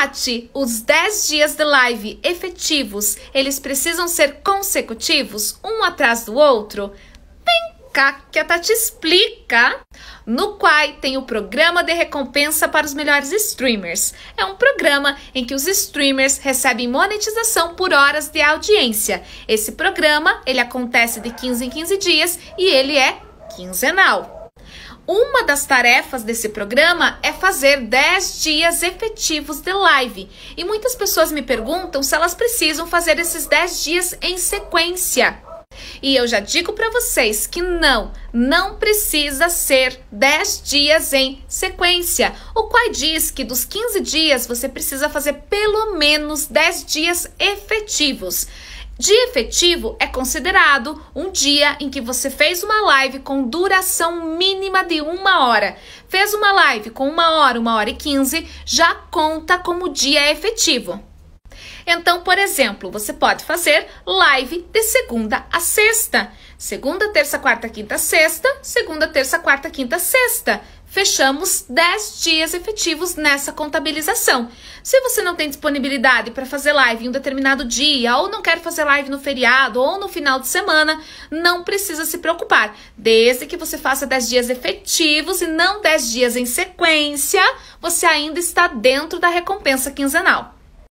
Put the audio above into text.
Tati, os 10 dias de live efetivos, eles precisam ser consecutivos, um atrás do outro? Vem cá que a Tati explica. No Quai tem o programa de recompensa para os melhores streamers. É um programa em que os streamers recebem monetização por horas de audiência. Esse programa, ele acontece de 15 em 15 dias e ele é quinzenal. Uma das tarefas desse programa é fazer 10 dias efetivos de live. E muitas pessoas me perguntam se elas precisam fazer esses 10 dias em sequência. E eu já digo para vocês que não, não precisa ser 10 dias em sequência. O Quai diz que dos 15 dias você precisa fazer pelo menos 10 dias efetivos. Dia efetivo é considerado um dia em que você fez uma live com duração mínima de uma hora. Fez uma live com uma hora, uma hora e quinze, já conta como dia é efetivo. Então, por exemplo, você pode fazer live de segunda a sexta. Segunda, terça, quarta, quinta, sexta. Segunda, terça, quarta, quinta, sexta fechamos 10 dias efetivos nessa contabilização. Se você não tem disponibilidade para fazer live em um determinado dia, ou não quer fazer live no feriado ou no final de semana, não precisa se preocupar. Desde que você faça 10 dias efetivos e não 10 dias em sequência, você ainda está dentro da recompensa quinzenal.